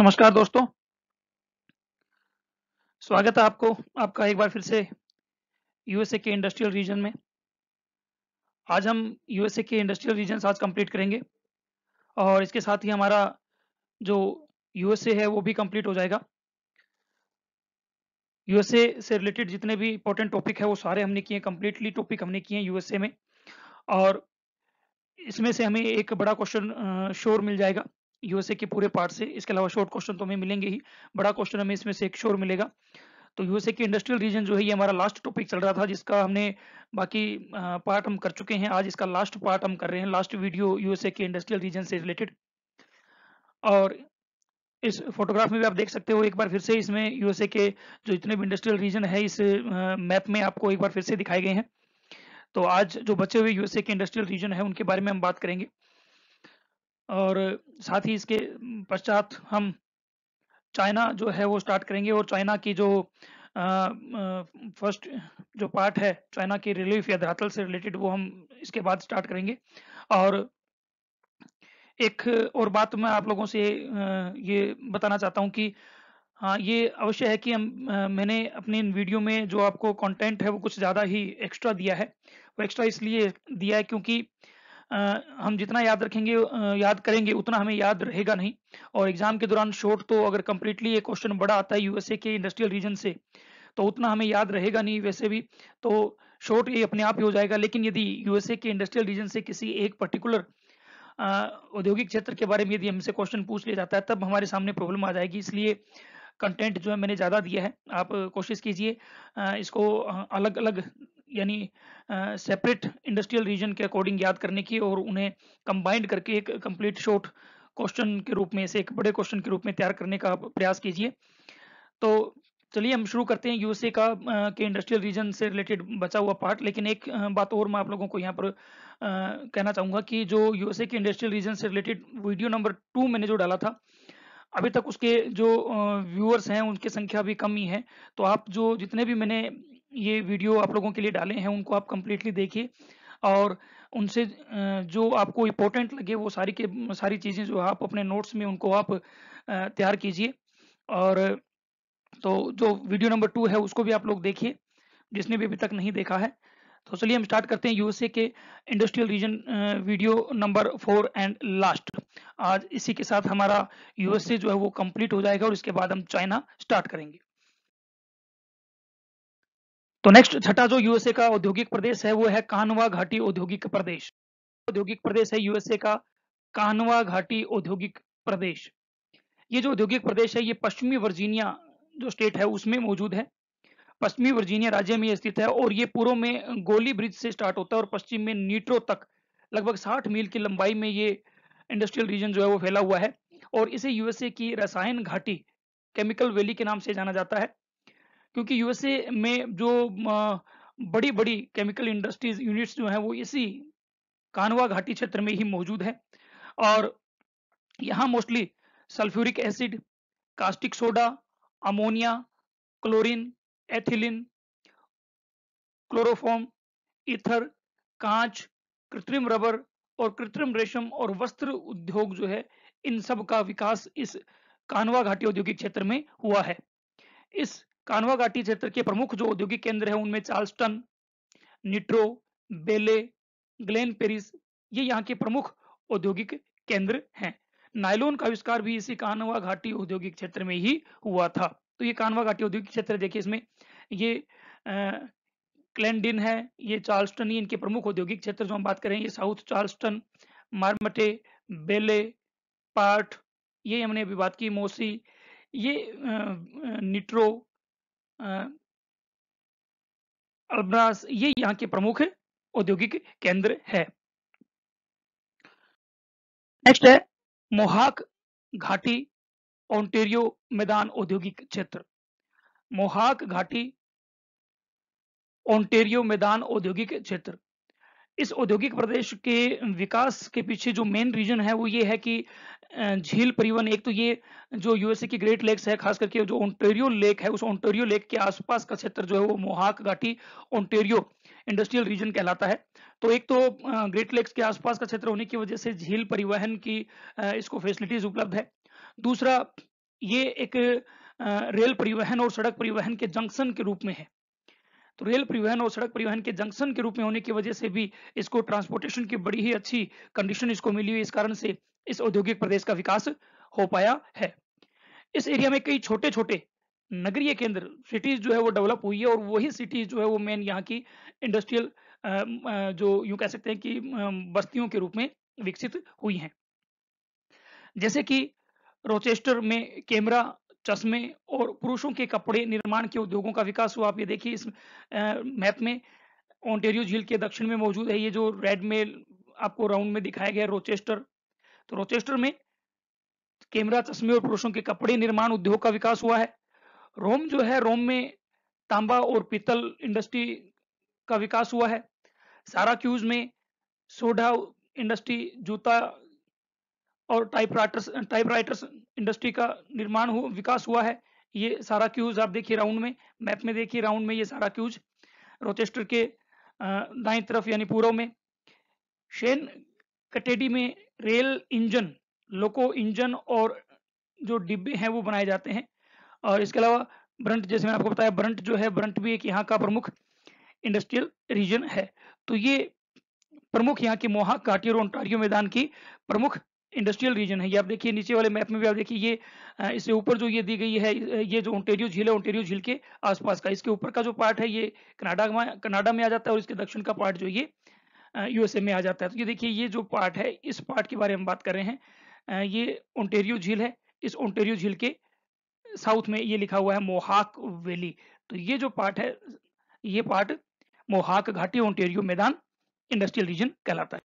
नमस्कार दोस्तों स्वागत है आपको आपका एक बार फिर से यूएसए के इंडस्ट्रियल रीजन में आज हम यूएसए के इंडस्ट्रियल रीजन आज कंप्लीट करेंगे और इसके साथ ही हमारा जो यूएसए है वो भी कंप्लीट हो जाएगा यूएसए से रिलेटेड जितने भी इंपॉर्टेंट टॉपिक है वो सारे हमने किए कंप्लीटली टॉपिक हमने किए यूएसए में और इसमें से हमें एक बड़ा क्वेश्चन शोर मिल जाएगा यूएसए के पूरे पार्ट से इसके अलावा शॉर्ट क्वेश्चन तो हमें मिलेंगे ही बड़ा क्वेश्चन हमें इसमें से एक शोर मिलेगा तो यूएसए के इंडस्ट्रियल रीजन जो है ये हमारा लास्ट टॉपिक चल रहा था जिसका हमने बाकी पार्ट हम कर चुके हैं आज इसका लास्ट पार्ट हम कर रहे हैं लास्ट वीडियो यूएसए के इंडस्ट्रियल रीजन से रिलेटेड और इस फोटोग्राफ में भी आप देख सकते हो एक बार फिर से इसमें यूएसए के जो जितने भी इंडस्ट्रियल रीजन है इस मैप में आपको एक बार फिर से दिखाए गए हैं तो आज जो बचे हुए यूएसए के इंडस्ट्रियल रीजन है उनके बारे में हम बात करेंगे और साथ ही इसके पश्चात हम चाइना जो है वो स्टार्ट करेंगे और चाइना की जो फर्स्ट जो पार्ट है चाइना की रिलीफ या धरातल से रिलेटेड वो हम इसके बाद स्टार्ट करेंगे और एक और बात मैं आप लोगों से ये बताना चाहता हूँ कि हाँ ये अवश्य है कि हम मैंने अपने इन वीडियो में जो आपको कंटेंट है वो कुछ ज़्यादा ही एक्स्ट्रा दिया है वो एक्स्ट्रा इसलिए दिया है क्योंकि हम जितना याद रखेंगे याद करेंगे उतना हमें याद रहेगा नहीं और एग्जाम के दौरान शॉर्ट तो अगर कंप्लीटली ये क्वेश्चन बड़ा आता है यूएसए के इंडस्ट्रियल रीजन से तो उतना हमें याद रहेगा नहीं वैसे भी तो शॉर्ट ये अपने आप ही हो जाएगा लेकिन यदि यूएसए के इंडस्ट्रियल रीजन से किसी एक पर्टिकुलर औद्योगिक क्षेत्र के बारे में यदि हमसे क्वेश्चन पूछ लिया जाता है तब हमारे सामने प्रॉब्लम आ जाएगी इसलिए कंटेंट जो है मैंने ज़्यादा दिया है आप कोशिश कीजिए इसको अलग अलग यानी सेपरेट इंडस्ट्रियल रीजन के अकॉर्डिंग याद करने की और उन्हें कंबाइंड करके एक कंप्लीट शॉर्ट क्वेश्चन के रूप में से एक बड़े क्वेश्चन के रूप में तैयार करने का प्रयास कीजिए तो चलिए हम शुरू करते हैं यूएसए का के इंडस्ट्रियल रीजन से रिलेटेड बचा हुआ पार्ट लेकिन एक बात और मैं आप लोगों को यहाँ पर कहना चाहूँगा कि जो यूएसए के इंडस्ट्रियल रीजन से रिलेटेड वीडियो नंबर टू मैंने जो डाला था अभी तक उसके जो व्यूअर्स हैं उनकी संख्या भी कम ही है तो आप जो जितने भी मैंने ये वीडियो आप लोगों के लिए डाले हैं उनको आप कंप्लीटली देखिए और उनसे जो आपको इम्पोर्टेंट लगे वो सारी के सारी चीज़ें जो आप अपने नोट्स में उनको आप तैयार कीजिए और तो जो वीडियो नंबर टू है उसको भी आप लोग देखिए जिसने भी अभी तक नहीं देखा है तो चलिए हम स्टार्ट करते हैं यूएसए के industrial region video number four and last आज इसी के साथ हमारा यूएसए जो है वो कंप्लीट हो जाएगा और इसके बाद हम चाइना स्टार्ट करेंगे तो नेक्स्ट छठा जो यूएसए का औद्योगिक प्रदेश है वो है कानवा घाटी औद्योगिक प्रदेश औद्योगिक प्रदेश है यूएसए का कानवा घाटी औद्योगिक प्रदेश ये जो औद्योगिक प्रदेश है ये पश्चिमी वर्जीनिया जो स्टेट है उसमें मौजूद है पश्चिमी वर्जीनिया राज्य में स्थित है और ये पूर्व में गोली ब्रिज से स्टार्ट होता है और पश्चिम में नीट्रो तक लगभग साठ मील की लंबाई में ये इंडस्ट्रियल रीजन जो है वो फैला हुआ है और इसे यूएसए की रसायन घाटी केमिकल वैली के नाम से जाना जाता है क्योंकि यूएसए में जो बड़ी बड़ी केमिकल इंडस्ट्रीज यूनिट्स जो है वो इसी कानवा घाटी क्षेत्र में ही मौजूद है और यहाँ mostly sulphuric acid caustic soda ammonia chlorine ethylene chloroform ether कांच कृत्रिम रबर और कृत्रिम रेशम और वस्त्र उद्योग जो है इन सब का विकास इस कानवा घाटी औद्योगिक क्षेत्र में हुआ है इस कानवा घाटी क्षेत्र के प्रमुख जो औद्योगिक केंद्र है उनमें Charleston Nitro Belle Glen Paris ये यहाँ के प्रमुख औद्योगिक केंद्र हैं नायलोन का आविष्कार भी इसी कानवा घाटी औद्योगिक क्षेत्र में ही हुआ था तो ये कानवा घाटी औद्योगिक क्षेत्र देखिए इसमें ये क्लैंडिन है ये चार्ल्सटन ये इनके प्रमुख औद्योगिक क्षेत्र जो हम बात करें ये साउथ चार्ल्सटन मारमटे बेले पार्ट ये हमने अभी बात की मोसी ये निट्रो अल्ब्रास ये यहाँ के प्रमुख औद्योगिक केंद्र है नेक्स्ट है मोहाक घाटी ओंटेरियो मैदान औद्योगिक क्षेत्र मोहाक घाटी ओंटेरियो मैदान औद्योगिक क्षेत्र इस औद्योगिक प्रदेश के विकास के पीछे जो मेन रीजन है वो ये है कि झील परिवहन एक तो ये जो यूएसए की ग्रेट लेक्स है खास करके जो ओंटेरियो लेक है उस ओंटेरियो लेक के आसपास का क्षेत्र जो है वो मोहाक घाटी ओंटेरियो इंडस्ट्रियल रीजन कहलाता है तो एक तो ग्रेट लेक्स के आसपास का क्षेत्र होने की वजह से झील परिवहन की इसको फैसिलिटीज उपलब्ध है दूसरा ये एक रेल परिवहन और सड़क परिवहन के जंक्शन के रूप में है तो रेल परिवहन और सड़क परिवहन के जंक्शन के रूप में होने की वजह से भी इसको ट्रांसपोर्टेशन की बड़ी ही अच्छी कंडीशन इसको मिली हुई इस कारण से इस औद्योगिक प्रदेश का विकास हो पाया है इस एरिया में कई छोटे छोटे नगरीय केंद्र सिटीज जो है वो डेवलप हुई है और वही सिटीज जो है वो मेन यहाँ की इंडस्ट्रियल जो यूं कह सकते हैं कि बस्तियों के रूप में विकसित हुई हैं जैसे कि रोचेस्टर में कैमरा चश्मे और पुरुषों के कपड़े निर्माण के उद्योगों का विकास हुआ आप ये देखिए इस मैप में ओंटेरियो झील के दक्षिण में मौजूद है ये जो रेड मेल आपको राउंड में दिखाया गया रोचेस्टर तो रोचेस्टर में कैमरा चश्मे और पुरुषों के कपड़े निर्माण उद्योग का विकास हुआ है रोम जो है रोम में तांबा और पीतल इंडस्ट्री का विकास हुआ है सारा क्यूज में सोडा इंडस्ट्री जूता और टाइपराइटर्स टाइपराइटर्स इंडस्ट्री का निर्माण हो विकास हुआ है ये सारा क्यूज आप देखिए राउंड में मैप में देखिए राउंड में ये सारा क्यूज रोचेस्टर के दाएं तरफ यानी पूर्व में शेन कटेडी में रेल इंजन लोको इंजन और जो डिब्बे हैं वो बनाए जाते हैं और इसके अलावा ब्रंट जैसे मैंने आपको बताया ब्रंट जो है ब्रंट भी एक यहाँ का प्रमुख इंडस्ट्रियल रीजन है तो ये प्रमुख यहाँ की मोहा काटियर ओंटारियो मैदान की प्रमुख इंडस्ट्रियल रीजन है ये आप देखिए नीचे वाले मैप में भी आप देखिए ये इससे ऊपर जो ये दी गई है ये जो ओंटेरियो झील है ओंटेरियो झील के आसपास का इसके ऊपर का जो पार्ट है ये कनाडा कनाडा में आ जाता है और इसके दक्षिण का पार्ट जो ये यूएसए में आ जाता है तो ये देखिए ये जो पार्ट है इस पार्ट के बारे में बात कर रहे हैं ये ओंटेरियो झील है इस ओंटेरियो झील के साउथ में ये लिखा हुआ है मोहाक वैली तो ये जो पार्ट है ये पार्ट मोहाक घाटी ओंटेरियो मैदान इंडस्ट्रियल रीजन कहलाता है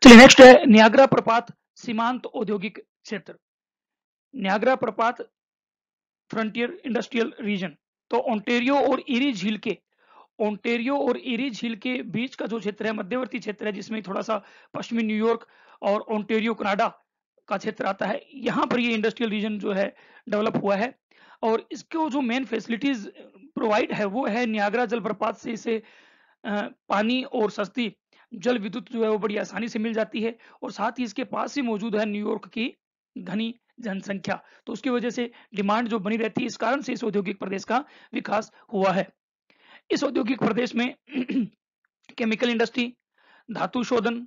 चलिए तो नेक्स्ट है न्यागरा प्रपात सीमांत औद्योगिक क्षेत्र न्यागरा प्रपात फ्रंटियर इंडस्ट्रियल रीजन तो ओंटेरियो और इरी झील के ओंटेरियो और इरी झील के बीच का जो क्षेत्र है मध्यवर्ती क्षेत्र है जिसमें थोड़ा सा पश्चिमी न्यूयॉर्क और ओंटेरियो कनाडा का क्षेत्र आता है यहाँ पर ये इंडस्ट्रियल रीजन जो है डेवलप हुआ है और इसको जो मेन फैसिलिटीज प्रोवाइड है वो है न्यागरा जलप्रपात से इसे पानी और सस्ती जल विद्युत जो है वो बड़ी आसानी से मिल जाती है और साथ ही इसके पास ही मौजूद है न्यूयॉर्क की घनी जनसंख्या तो उसकी वजह से डिमांड जो बनी रहती है इस कारण से इस औद्योगिक प्रदेश का विकास हुआ है इस औद्योगिक प्रदेश में केमिकल इंडस्ट्री धातु शोधन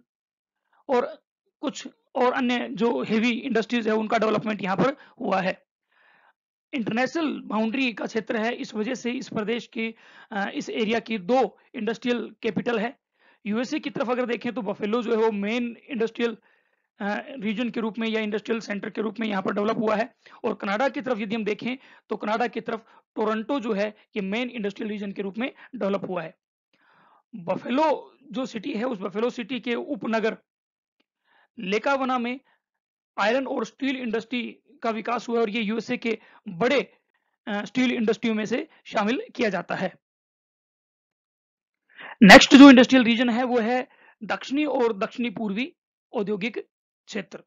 और कुछ और अन्य जो हेवी इंडस्ट्रीज है उनका डेवलपमेंट यहाँ पर हुआ है इंटरनेशनल बाउंड्री का क्षेत्र है इस वजह से इस प्रदेश के इस एरिया की दो इंडस्ट्रियल कैपिटल है यूएसए की तरफ अगर देखें तो बफेलो जो है वो मेन इंडस्ट्रियल रीजन के रूप में या इंडस्ट्रियल सेंटर के रूप में यहाँ पर डेवलप हुआ है और कनाडा की तरफ यदि हम देखें तो कनाडा की तरफ टोरंटो जो है ये मेन इंडस्ट्रियल रीजन के रूप में डेवलप हुआ है बफेलो जो सिटी है उस बफेलो सिटी के उपनगर लेकावना में आयरन और स्टील इंडस्ट्री का विकास हुआ है और ये यूएसए के बड़े स्टील इंडस्ट्रियों में से शामिल किया जाता है नेक्स्ट जो इंडस्ट्रियल रीजन है वो है दक्षिणी और दक्षिणी पूर्वी औद्योगिक क्षेत्र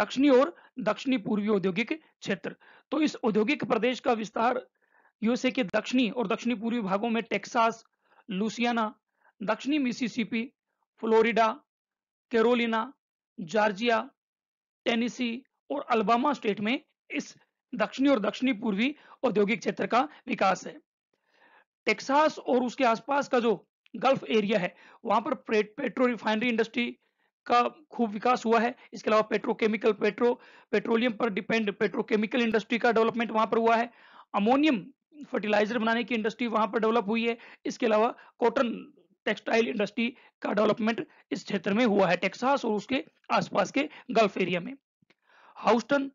दक्षिणी और दक्षिणी पूर्वी औद्योगिक क्षेत्र तो इस औद्योगिक प्रदेश का विस्तार यूएसए के दक्षिणी और दक्षिणी पूर्वी भागों में टेक्सास लुसियाना दक्षिणी Mississippi Florida Carolina Georgia Tennessee और अल्बामा स्टेट में इस दक्षिणी और दक्षिणी पूर्वी औद्योगिक क्षेत्र का विकास है टेक्सास और उसके आसपास का जो गल्फ एरिया है वहां पर पेट्रो रिफाइनरी इंडस्ट्री का खूब विकास हुआ है इसके अलावा पेट्रोकेमिकल पेट्रो पेट्रोलियम पर डिपेंड पेट्रोकेमिकल इंडस्ट्री का डेवलपमेंट वहां पर हुआ है अमोनियम फर्टिलाइजर बनाने की इंडस्ट्री वहां पर डेवलप हुई है इसके अलावा कॉटन टेक्सटाइल इंडस्ट्री का डेवलपमेंट इस क्षेत्र में हुआ है टेक्सास और उसके आसपास के गल्फ एरिया में Houston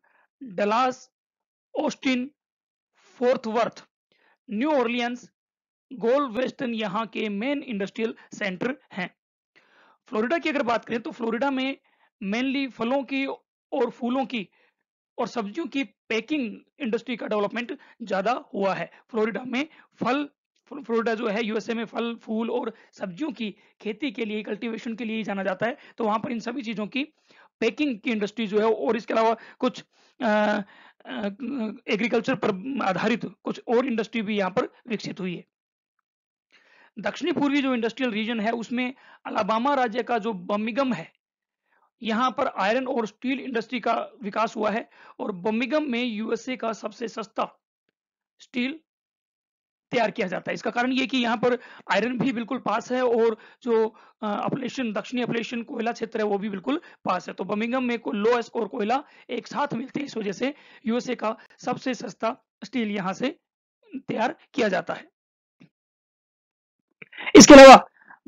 Dallas Austin Fort Worth New Orleans गोल वेस्टर्न यहाँ के मेन इंडस्ट्रियल सेंटर हैं फ्लोरिडा की अगर बात करें तो फ्लोरिडा में मेनली फलों की और फूलों की और सब्जियों की पैकिंग इंडस्ट्री का डेवलपमेंट ज्यादा हुआ है फ्लोरिडा में फल फ्लोरिडा जो है यूएसए में फल फूल और सब्जियों की खेती के लिए कल्टीवेशन के लिए जाना जाता है तो वहां पर इन सभी चीजों की पैकिंग की इंडस्ट्री जो है और इसके अलावा कुछ एग्रीकल्चर पर आधारित कुछ और इंडस्ट्री भी यहाँ पर विकसित हुई है दक्षिणी पूर्वी जो इंडस्ट्रियल रीजन है उसमें अलाबामा राज्य का जो बमिगम है यहाँ पर आयरन और स्टील इंडस्ट्री का विकास हुआ है और बमिगम में यूएसए का सबसे सस्ता स्टील तैयार किया जाता है इसका कारण ये कि यहाँ पर आयरन भी बिल्कुल पास है और जो अपलेशन दक्षिणी अपलेशन कोयला क्षेत्र है वो भी बिल्कुल पास है तो बमिंगम में को लोएस और कोयला एक साथ मिलते हैं इस वजह से यूएसए का सबसे सस्ता स्टील यहाँ से तैयार किया जाता है इसके अलावा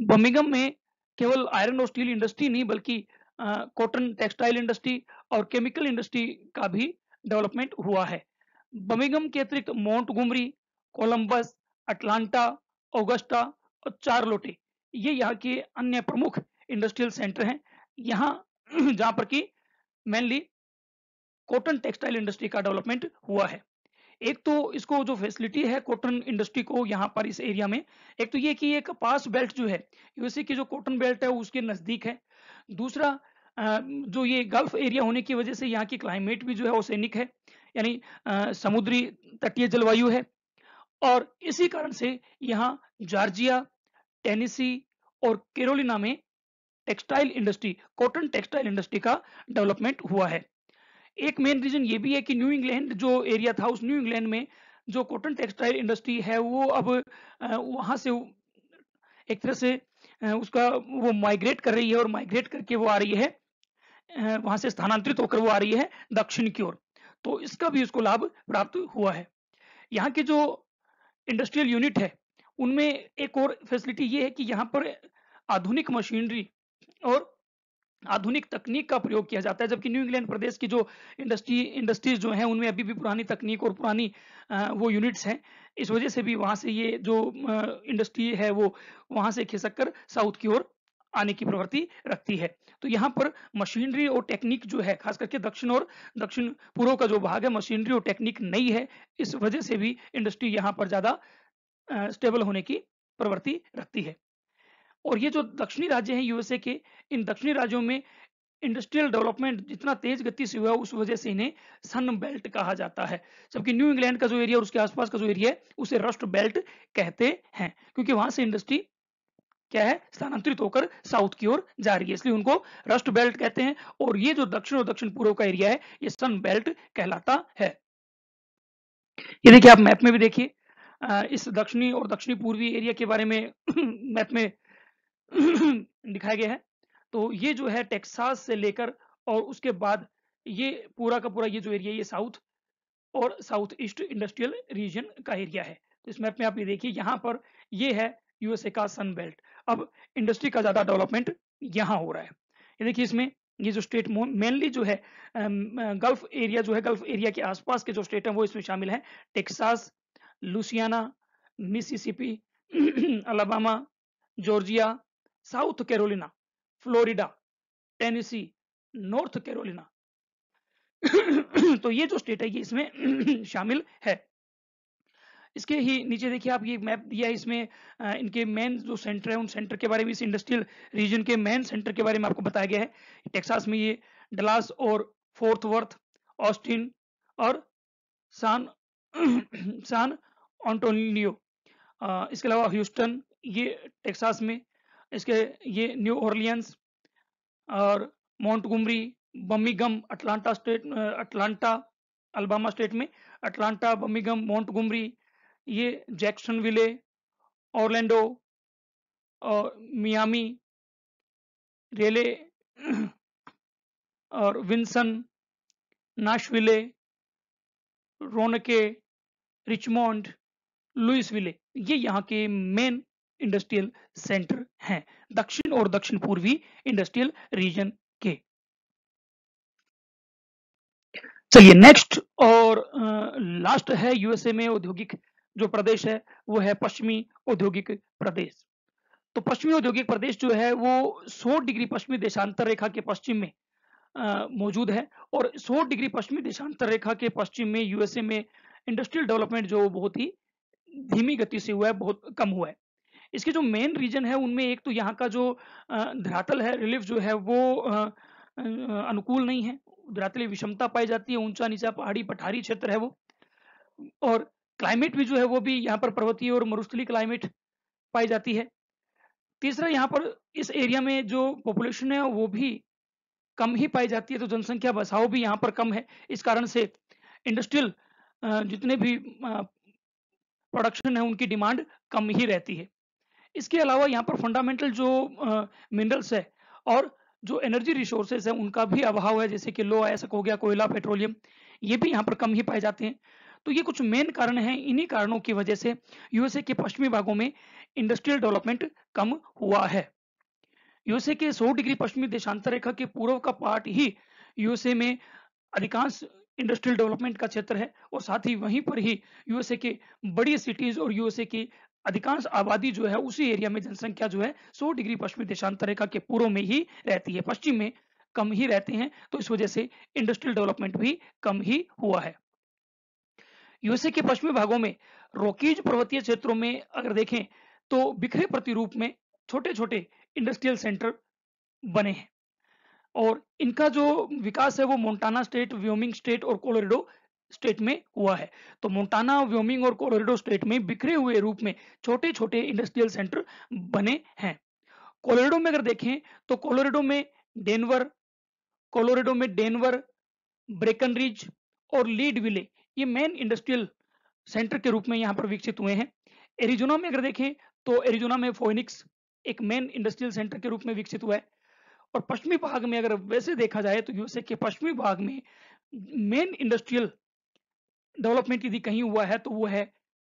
बमिगम में केवल आयरन और स्टील इंडस्ट्री नहीं बल्कि कॉटन टेक्सटाइल इंडस्ट्री और केमिकल इंडस्ट्री का भी डेवलपमेंट हुआ है बमिगम के अतिरिक्त Montgomery Columbus Atlanta Augusta और लोटे ये यहाँ के अन्य प्रमुख इंडस्ट्रियल सेंटर हैं यहाँ जहाँ पर कि मेनली कॉटन टेक्सटाइल इंडस्ट्री का डेवलपमेंट हुआ है एक तो इसको जो फैसिलिटी है कॉटन इंडस्ट्री को यहाँ पर इस एरिया में एक तो ये कि ये कपास बेल्ट जो है यूएसए की जो कॉटन बेल्ट है उसके नज़दीक है दूसरा जो ये गल्फ एरिया होने की वजह से यहाँ की क्लाइमेट भी जो है सैनिक है यानी समुद्री तटीय जलवायु है और इसी कारण से यहाँ जॉर्जिया टेनिसी और केरोलिना में textile industry cotton textile industry का डेवलपमेंट हुआ है एक मेन रीजन ये भी है कि न्यू इंग्लैंड जो एरिया था उस न्यू इंग्लैंड में जो कॉटन टेक्सटाइल इंडस्ट्री है वो अब वहां से एक तरह से उसका वो माइग्रेट कर रही है और माइग्रेट करके वो आ रही है वहां से स्थानांतरित होकर वो आ रही है दक्षिण की ओर तो इसका भी उसको लाभ प्राप्त हुआ है यहाँ के जो इंडस्ट्रियल यूनिट है उनमें एक और फैसिलिटी ये है कि यहाँ पर आधुनिक मशीनरी और आधुनिक तकनीक का प्रयोग किया जाता है जबकि न्यू इंग्लैंड प्रदेश की जो इंडस्ट्री इंडस्ट्रीज जो हैं उनमें अभी भी पुरानी तकनीक और पुरानी वो यूनिट्स हैं इस वजह से भी वहाँ से ये जो इंडस्ट्री है वो वहाँ से खिसक कर साउथ की ओर आने की प्रवृत्ति रखती है तो यहाँ पर मशीनरी और टेक्निक जो है खास करके दक्षिण और दक्षिण पूर्व का जो भाग है मशीनरी और टेक्निक नहीं है इस वजह से भी इंडस्ट्री यहाँ पर ज़्यादा स्टेबल होने की प्रवृत्ति रखती है और ये जो दक्षिणी राज्य हैं यूएसए के इन दक्षिणी राज्यों में इंडस्ट्रियल डेवलपमेंट जितना तेज गति से हुआ उस वजह से इन्हें सन बेल्ट कहा जाता है जबकि न्यू इंग्लैंड का जो एरिया और उसके आसपास का जो एरिया है उसे रस्ट बेल्ट कहते हैं क्योंकि वहां से इंडस्ट्री क्या है स्थानांतरित होकर साउथ की ओर जा रही है इसलिए उनको रस्ट बेल्ट कहते हैं और ये जो दक्षिण और दक्षिण पूर्व का एरिया है ये सन बेल्ट कहलाता है ये देखिए आप मैप में भी देखिए इस दक्षिणी और दक्षिणी पूर्वी एरिया के बारे में मैप में दिखाया गया है तो ये जो है टेक्सास से लेकर और उसके बाद ये पूरा का पूरा ये जो एरिया ये साउथ और साउथ ईस्ट इंडस्ट्रियल रीजन का एरिया है तो इस मैप में आप ये देखिए यहाँ पर ये है यूएसए का सन बेल्ट अब इंडस्ट्री का ज़्यादा डेवलपमेंट यहाँ हो रहा है ये देखिए इसमें ये जो स्टेट मेनली जो है गल्फ एरिया जो है गल्फ एरिया के आसपास के जो स्टेट हैं वो इसमें शामिल हैं Texas Louisiana Mississippi Alabama Georgia South Carolina Florida Tennessee North Carolina तो ये जो स्टेट है ये इसमें शामिल है इसके ही नीचे देखिए आप ये मैप दिया है इसमें इनके मेन जो सेंटर है उन सेंटर के बारे में इस इंडस्ट्रियल रीजन के मेन सेंटर के बारे में आपको बताया गया है टेक्सास में ये डलास और फोर्थ वर्थ ऑस्टिन और सान सान ऑन्टोनियो इसके अलावा ह्यूस्टन ये टेक्सास में इसके ये न्यू ऑर्लियंस और गुमरी Birmingham Atlanta state Atlanta Alabama state में अटलांटा माउंट गुमरी ये जैक्सन विले ऑर्लैंडो और मियामी रेले और विंसन नाशविले रोनके रिचमोंड विले ये यहाँ के मेन इंडस्ट्रियल सेंटर हैं दक्षिण और दक्षिण पूर्वी इंडस्ट्रियल रीजन के चलिए नेक्स्ट और लास्ट है यूएसए में औद्योगिक जो प्रदेश है वो है पश्चिमी औद्योगिक प्रदेश तो पश्चिमी औद्योगिक प्रदेश जो है वो 100 डिग्री पश्चिमी देशांतर रेखा के पश्चिम में मौजूद है और 100 डिग्री पश्चिमी देशांतर रेखा के पश्चिम में यूएसए में इंडस्ट्रियल डेवलपमेंट जो बहुत ही धीमी गति से हुआ है बहुत कम हुआ है इसके जो मेन रीजन है उनमें एक तो यहाँ का जो धरातल है रिलीफ जो है वो अनुकूल नहीं है धरातली विषमता पाई जाती है ऊंचा नीचा पहाड़ी पठारी क्षेत्र है वो और क्लाइमेट भी जो है वो भी यहाँ पर पर्वतीय और मरुस्थली क्लाइमेट पाई जाती है तीसरा यहाँ पर इस एरिया में जो पॉपुलेशन है वो भी कम ही पाई जाती है तो जनसंख्या बसाव भी यहाँ पर कम है इस कारण से इंडस्ट्रियल जितने भी प्रोडक्शन है उनकी डिमांड कम ही रहती है इसके अलावा यहाँ पर फंडामेंटल जो मिनरल्स है और जो एनर्जी रिसोर्सेज है उनका भी अभाव है जैसे कि लो ऐसा हो गया कोयला पेट्रोलियम ये भी यहाँ पर कम ही पाए जाते हैं तो ये कुछ मेन कारण हैं इन्हीं कारणों की वजह से यूएसए के पश्चिमी भागों में इंडस्ट्रियल डेवलपमेंट कम हुआ है यूएसए के 100 डिग्री पश्चिमी देशांतर रेखा के पूर्व का पार्ट ही यूएसए में अधिकांश इंडस्ट्रियल डेवलपमेंट का क्षेत्र है और साथ ही वहीं पर ही यूएसए के बड़ी सिटीज और यूएसए की अधिकांश आबादी जो है उसी एरिया में जनसंख्या जो है 100 डिग्री पश्चिमी देशांतर रेखा के पूर्व में ही रहती है पश्चिम में कम ही रहते हैं तो इस वजह से इंडस्ट्रियल डेवलपमेंट भी कम ही हुआ है यूएसए के पश्चिमी भागों में रोकीज पर्वतीय क्षेत्रों में अगर देखें तो बिखरे प्रतिरूप में छोटे छोटे इंडस्ट्रियल सेंटर बने हैं और इनका जो विकास है वो मोन्टाना स्टेट व्योमिंग स्टेट और कोलोरिडो स्टेट में हुआ है तो मोन्टाना व्योमिंग और कोलोरेडो स्टेट में बिखरे हुए रूप में छोटे छोटे इंडस्ट्रियल सेंटर बने हैं कोलोरेडो में अगर देखें तो कोलोरेडो में डेनवर कोलोरेडो में डेनवर ब्रेकनरिज और लीड विले ये मेन इंडस्ट्रियल सेंटर के रूप में यहाँ पर विकसित हुए हैं एरिजोना में अगर देखें तो एरिजोना में फोनिक्स एक मेन इंडस्ट्रियल सेंटर के रूप में विकसित हुआ है और पश्चिमी भाग में अगर वैसे देखा जाए तो यूएसए के पश्चिमी भाग में मेन इंडस्ट्रियल डेवलपमेंट यदि कहीं हुआ है तो वो है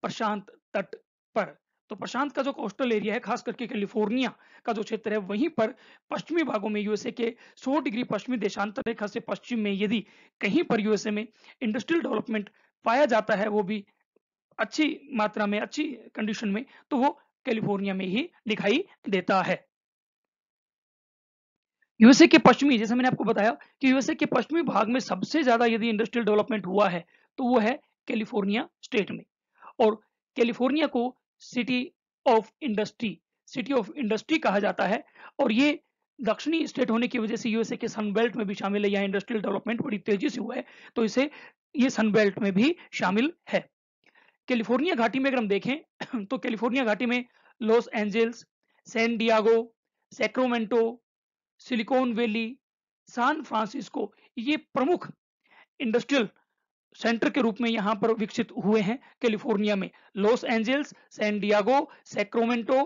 प्रशांत तट पर तो प्रशांत का जो कोस्टल एरिया है खास करके कैलिफोर्निया का जो क्षेत्र है वहीं पर पश्चिमी भागों में यूएसए के 100 डिग्री पश्चिमी देशांतर रेखा से पश्चिम में यदि कहीं पर यूएसए में इंडस्ट्रियल डेवलपमेंट पाया जाता है वो भी अच्छी मात्रा में अच्छी कंडीशन में तो वो कैलिफोर्निया में ही दिखाई देता है यूएसए के पश्चिमी जैसे मैंने आपको बताया कि यूएसए के पश्चिमी भाग में सबसे ज्यादा यदि इंडस्ट्रियल डेवलपमेंट हुआ है तो वो है कैलिफोर्निया स्टेट में और कैलिफोर्निया को city of industry city of industry कहा जाता है और ये दक्षिणी स्टेट होने की वजह से यूएसए के सनबेल्ट में भी शामिल है या इंडस्ट्रियल डेवलपमेंट बड़ी तेजी से हुआ है तो इसे ये सनबेल्ट में भी शामिल है कैलिफोर्निया घाटी में अगर हम देखें तो कैलिफोर्निया घाटी में Los Angeles San Diego Sacramento Silicon Valley San Francisco ये प्रमुख इंडस्ट्रियल सेंटर के रूप में यहाँ पर विकसित हुए हैं कैलिफोर्निया में Los Angeles San Diego Sacramento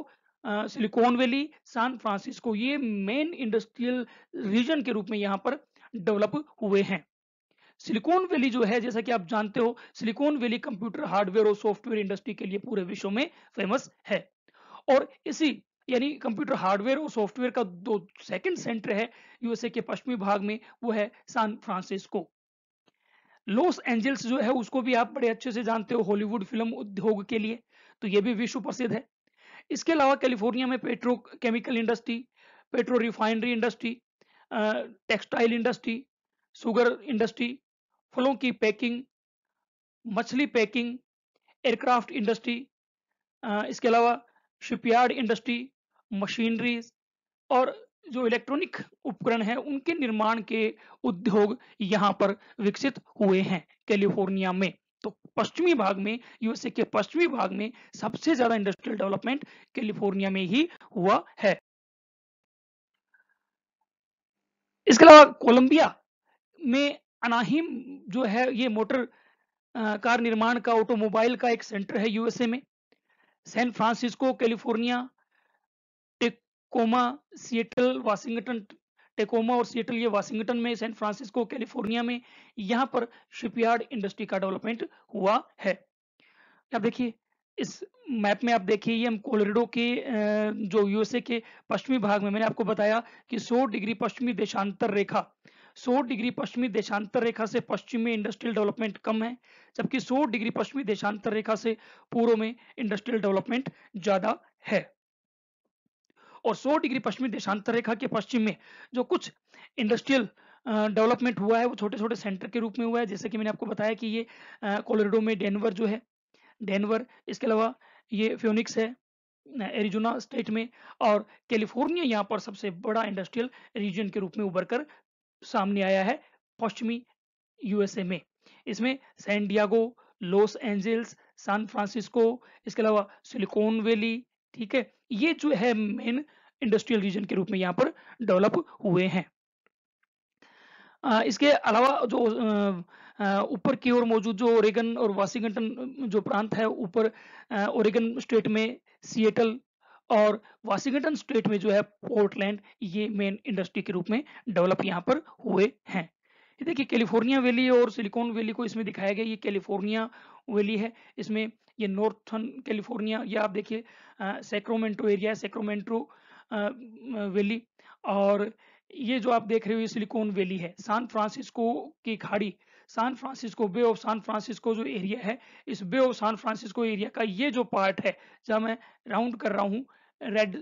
Silicon Valley San Francisco ये मेन इंडस्ट्रियल रीजन के रूप में यहाँ पर डेवलप हुए हैं सिलिकॉन वैली जो है जैसा कि आप जानते हो सिलिकॉन वैली कंप्यूटर हार्डवेयर और सॉफ्टवेयर इंडस्ट्री के लिए पूरे विश्व में फेमस है और इसी यानी कंप्यूटर हार्डवेयर और सॉफ्टवेयर का दो सेकंड सेंटर है यूएसए के पश्चिमी भाग में वो है सैन फ्रांसिस्को लॉस एंजल्स जो है उसको भी आप बड़े अच्छे से जानते हो हॉलीवुड फिल्म उद्योग के लिए तो ये भी विश्व प्रसिद्ध है इसके अलावा कैलिफोर्निया में petro chemical industry petro refinery industry textile industry sugar industry फलों की पैकिंग मछली पैकिंग एयरक्राफ्ट इंडस्ट्री इसके अलावा शिपयार्ड इंडस्ट्री मशीनरीज और जो इलेक्ट्रॉनिक उपकरण है उनके निर्माण के उद्योग यहाँ पर विकसित हुए हैं कैलिफोर्निया में तो पश्चिमी भाग में यूएसए के पश्चिमी भाग में सबसे ज्यादा इंडस्ट्रियल डेवलपमेंट कैलिफोर्निया में ही हुआ है इसके अलावा कोलंबिया में अनाहिम जो है ये मोटर कार निर्माण का ऑटोमोबाइल का एक सेंटर है यूएसए में सैन फ्रांसिस्को कैलिफोर्निया कोमा सिएटल वाशिंगटन टेकोमा और सिएटल ये वाशिंगटन में सैन फ्रांसिस्को कैलिफोर्निया में यहाँ पर शिपयार्ड इंडस्ट्री का डेवलपमेंट हुआ है अब देखिए इस मैप में आप देखिए ये हम कोलोरिडो के जो यूएसए के पश्चिमी भाग में मैंने आपको बताया कि 100 डिग्री पश्चिमी देशांतर रेखा 100 डिग्री पश्चिमी देशांतर रेखा से पश्चिम में इंडस्ट्रियल डेवलपमेंट कम है जबकि 100 डिग्री पश्चिमी देशांतर रेखा से पूर्व में इंडस्ट्रियल डेवलपमेंट ज्यादा है और 100 डिग्री पश्चिमी देशांतर रेखा के पश्चिम में जो कुछ इंडस्ट्रियल डेवलपमेंट हुआ है वो छोटे छोटे सेंटर के रूप में हुआ है जैसे कि मैंने आपको बताया कि ये कोलोरेडो में डेनवर जो है डेनवर इसके अलावा ये फ्योनिक्स है एरिजोना स्टेट में और कैलिफोर्निया यहाँ पर सबसे बड़ा इंडस्ट्रियल रीजन के रूप में उभर कर सामने आया है पश्चिमी यूएसए में इसमें San Diego Los Angeles San Francisco इसके अलावा सिलिकॉन वैली ठीक है ये जो है मेन इंडस्ट्रियल रीजन के रूप में यहाँ पर डेवलप हुए हैं इसके अलावा जो ऊपर की ओर मौजूद जो ओरेगन और वाशिंगटन जो प्रांत है ऊपर ओरेगन स्टेट में सिएटल और वाशिंगटन स्टेट में जो है पोर्टलैंड ये मेन इंडस्ट्री के रूप में डेवलप यहाँ पर हुए हैं ये देखिए कैलिफोर्निया वैली और सिलिकॉन वैली को इसमें दिखाया गया ये कैलिफोर्निया वैली है इसमें ये नॉर्थन कैलिफोर्निया या आप देखिए सेक्रोमेंटो एरिया सेक्रोमेंट्रो वैली और ये जो आप देख रहे हो ये सिलिकॉन वैली है सान फ्रांसिस्को की खाड़ी San Francisco Bay of San Francisco जो एरिया है इस Bay of San Francisco area का ये जो पार्ट है जहां मैं राउंड कर रहा हूँ रेड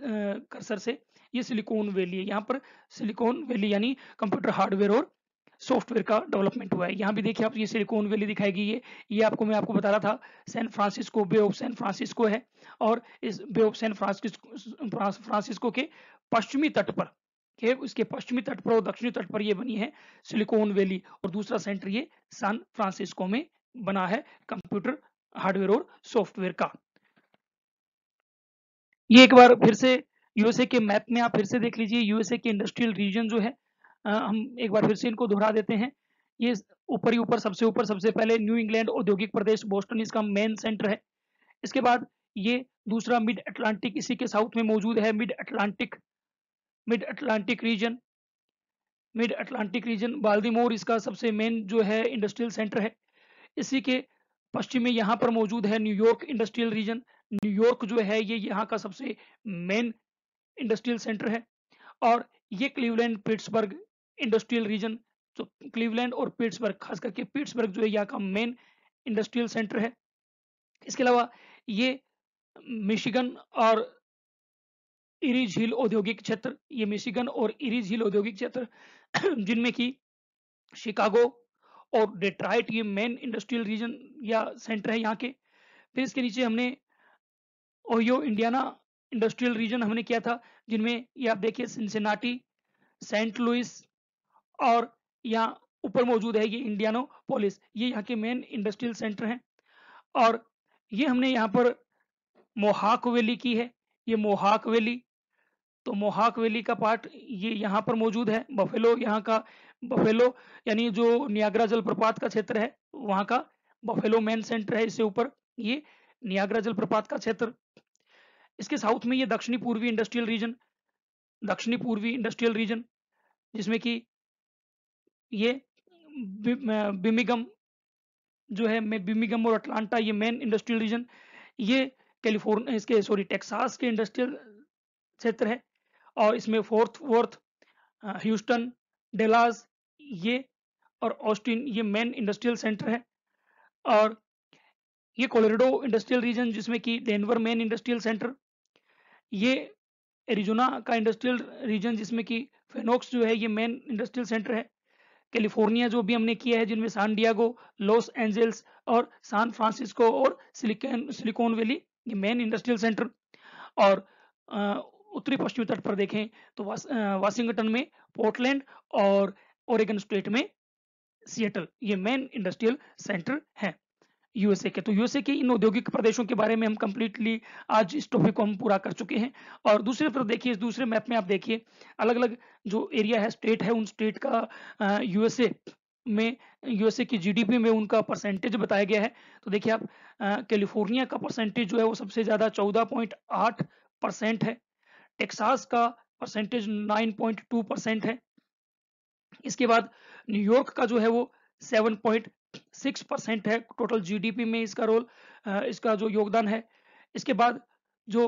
कर्सर से ये सिलिकॉन वैली है यहाँ पर सिलिकॉन वैली यानी कंप्यूटर हार्डवेयर और सॉफ्टवेयर का डेवलपमेंट हुआ है यहाँ भी देखिए आप ये सिलिकॉन वैली दिखाई गई है ये आपको मैं आपको बता रहा था San Francisco Bay of San Francisco है और इस Bay of San Francisco Francisco के पश्चिमी तट पर के उसके पश्चिमी तट पर और दक्षिणी तट पर ये बनी है सिलिकॉन वैली और दूसरा सेंटर ये सैन फ्रांसिस्को में बना है कंप्यूटर हार्डवेयर और सॉफ्टवेयर का ये एक बार फिर से यूएसए के मैप में आप फिर से देख लीजिए यूएसए के इंडस्ट्रियल रीजन जो है हम एक बार फिर से इनको दोहरा देते हैं ये ऊपर ही ऊपर सबसे ऊपर सबसे पहले न्यू इंग्लैंड औद्योगिक प्रदेश बोस्टन इसका मेन सेंटर है इसके बाद ये दूसरा मिड अटलांटिक इसी के साउथ में मौजूद है mid Atlantic mid Atlantic region mid Atlantic region Baltimore इसका सबसे मेन जो है इंडस्ट्रियल सेंटर है इसी के पश्चिम में यहाँ पर मौजूद है न्यूयॉर्क इंडस्ट्रियल रीजन न्यूयॉर्क जो है ये यहाँ का सबसे मेन इंडस्ट्रियल सेंटर है और ये क्लीवलैंड पिट्सबर्ग इंडस्ट्रियल रीजन तो क्लीवलैंड और पीट्सबर्ग खास करके पीट्सबर्ग जो है यहाँ का मेन इंडस्ट्रियल सेंटर है इसके अलावा ये मिशिगन और इरी झील औद्योगिक क्षेत्र ये मिशिगन और इरी झील औद्योगिक क्षेत्र जिनमें की शिकागो और डेट्राइट ये मेन इंडस्ट्रियल रीजन या सेंटर है यहाँ के फिर इसके नीचे हमने ओयो इंडियाना इंडस्ट्रियल रीजन हमने किया था जिनमें ये आप देखिए सिंसेनाटी सेंट लुइस और यहाँ ऊपर मौजूद है ये इंडियानो पोलिस ये यहाँ के मेन इंडस्ट्रियल सेंटर हैं और ये हमने यहाँ पर मोहाक वैली की है ये मोहाक वैली तो मोहाक वैली का पार्ट ये यहाँ पर मौजूद है बफेलो यहाँ का बफेलो यानी जो नियाग्रा जलप्रपात का क्षेत्र है वहाँ का बफेलो मेन सेंटर है इससे ऊपर ये नियाग्रा जलप्रपात का क्षेत्र इसके साउथ में ये दक्षिणी पूर्वी इंडस्ट्रियल रीजन दक्षिणी पूर्वी इंडस्ट्रियल रीजन जिसमें कि ये बिमिगम जो है बिमिगम और अटलांटा ये मेन इंडस्ट्रियल रीजन ये कैलिफोर्निया इसके सॉरी टेक्सास के इंडस्ट्रियल क्षेत्र है और इसमें फोर्थ फोर्थ ह्यूस्टन डेलास ये और ऑस्टिन ये मेन इंडस्ट्रियल सेंटर है और ये कोलोरेडो इंडस्ट्रियल रीजन जिसमें कि डेनवर मेन इंडस्ट्रियल सेंटर ये एरिजोना का इंडस्ट्रियल रीजन जिसमें कि फेनोक्स जो है ये मेन इंडस्ट्रियल सेंटर है कैलिफोर्निया जो भी हमने किया है जिनमें सान डियागो लॉस एंजल्स और सान फ्रांसिस्को और सिलिकॉन सिलिकॉन वैली ये मेन इंडस्ट्रियल सेंटर और उत्तरी पश्चिमी तट पर देखें तो वाशिंगटन में पोर्टलैंड और ओरेगन स्टेट में सिएटल ये मेन इंडस्ट्रियल सेंटर है यूएसए के तो यूएसए के इन औद्योगिक प्रदेशों के बारे में हम कंप्लीटली आज इस टॉपिक को हम पूरा कर चुके हैं और दूसरे तरफ देखिए इस दूसरे मैप में आप देखिए अलग अलग जो एरिया है स्टेट है उन स्टेट का यूएसए में यूएसए की जीडीपी में उनका परसेंटेज बताया गया है तो देखिए आप कैलिफोर्निया का परसेंटेज जो है वो सबसे ज़्यादा चौदह है टेक्सास का परसेंटेज नाइन है इसके बाद न्यूयॉर्क का जो है वो सेवन पॉइंट सिक्स परसेंट है टोटल जीडीपी में इसका रोल इसका जो योगदान है इसके बाद जो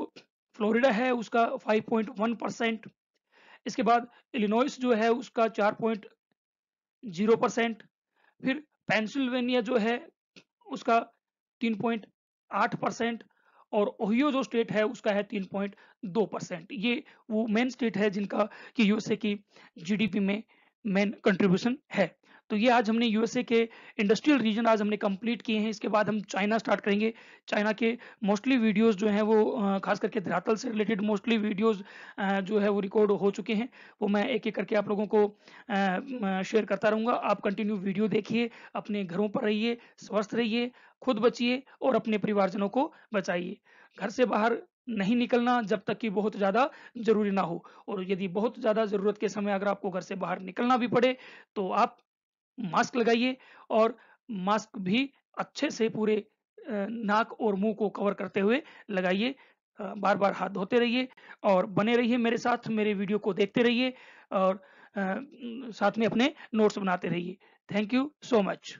फ्लोरिडा है उसका वन परसेंट इसके बाद इलिनोइस जो है उसका जीरो परसेंट फिर पेंसिल्वेनिया जो है उसका आठ परसेंट और ओहियो जो स्टेट है उसका है तीन पॉइंट दो परसेंट ये वो मेन स्टेट है जिनका कि यूएसए की जीडीपी में मेन कंट्रीब्यूशन है तो ये आज हमने यूएसए के इंडस्ट्रियल रीजन आज हमने कंप्लीट किए हैं इसके बाद हम चाइना स्टार्ट करेंगे चाइना के मोस्टली वीडियोस जो हैं वो खास करके धरातल से रिलेटेड मोस्टली वीडियोस जो है वो रिकॉर्ड हो चुके हैं वो मैं एक एक करके आप लोगों को शेयर करता रहूँगा आप कंटिन्यू वीडियो देखिए अपने घरों पर रहिए स्वस्थ रहिए खुद बचिए और अपने परिवारजनों को बचाइए घर से बाहर नहीं निकलना जब तक कि बहुत ज़्यादा जरूरी ना हो और यदि बहुत ज़्यादा ज़रूरत के समय अगर आपको घर से बाहर निकलना भी पड़े तो आप मास्क लगाइए और मास्क भी अच्छे से पूरे नाक और मुंह को कवर करते हुए लगाइए बार बार हाथ धोते रहिए और बने रहिए मेरे साथ मेरे वीडियो को देखते रहिए और साथ में अपने नोट्स बनाते रहिए थैंक यू सो मच